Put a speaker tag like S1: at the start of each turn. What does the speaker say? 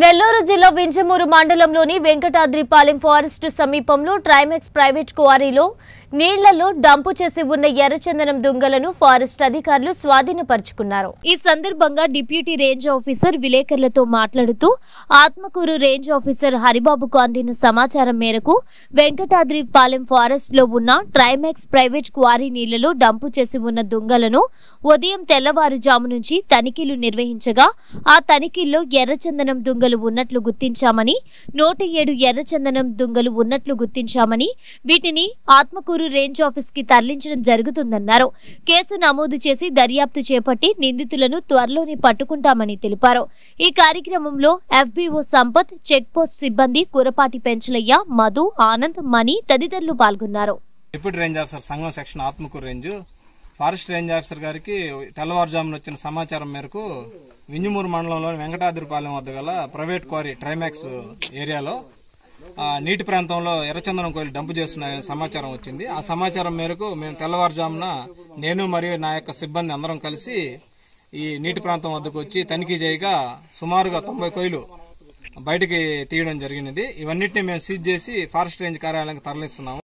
S1: నెల్లూరు జిల్లా వింజమూరు మండలంలోని వెంకటాద్రిపాలెం ఫారెస్ట్ సమీపంలో ట్రైమెక్స్ ప్రైవేట్ క్వారీలో నీళ్లలో డంపు చేసి ఉన్న ఎర్రచందనం దుంగలను ఫారెస్ట్ అధికారులు స్వాధీనపరుచుకున్నారు ఈ సందర్భంగా డిప్యూటీ రేంజ్ ఆఫీసర్ విలేకరులతో మాట్లాడుతూ ఆత్మకూరు రేంజ్ ఆఫీసర్ హరిబాబుకు అందిన సమాచారం మేరకు వెంకటాద్రి పాలెం ఫారెస్ట్ లో ఉన్న ట్రైమాక్స్ ప్రైవేట్ క్వారీ నీళ్లలో డంపు చేసి ఉన్న దుంగలను ఉదయం తెల్లవారుజాము నుంచి తనిఖీలు నిర్వహించగా ఆ తనిఖీల్లో ఎర్రచందనం దుంగలు ఉన్నట్లు గుర్తించామని నూట ఏడు ఎర్రచందనం దుంగలు ఉన్నట్లు గుర్తించామని వీటిని ఆత్మకూరు నందమూరు రేంజ్ ఆఫీస్ కి తరలించడం జరుగుతుందన్నారు కేసు నమోదు చేసి దర్యాప్తు చేపట్టి నిందితులను త్వరలోనే పట్టుకుంటామని తెలిపారు ఈ కార్యక్రమంలో ఎఫ్బీఓ సంపత్ చెక్ పోస్ట్ సిబ్బంది కురపాటి పెంచలయ్య మధు ఆనంద్ మణి తదితరులు పాల్గొన్నారు
S2: డిప్యూటీ రేంజ్ ఆఫీసర్ సంఘం section Atmakur range forest range officer గారికి తెల్లవారుజామున వచ్చిన సమాచారం మేరకు వింజమూరు మండలంలోని వెంకటాద్రిపాలెం వద్ద గల ప్రైవేట్ క్వారీ ట్రైమాక్స్ ఏరియాలో నీటి ప్రాంతంలో ఎర్రచందనం కోయిలు డంపు చేస్తున్నారని సమాచారం వచ్చింది ఆ సమాచారం మేరకు మేము తెల్లవారుజామున నేను మరియు నా యొక్క సిబ్బంది అందరం కలిసి ఈ నీటి ప్రాంతం వద్దకు వచ్చి తనిఖీ చేయగా సుమారుగా తొంభై కోయిలు బయటికి తీయడం జరిగినది ఇవన్నిటిని మేము సీజ్ చేసి ఫారెస్ట్ రేంజ్ కార్యాలయానికి తరలిస్తున్నాము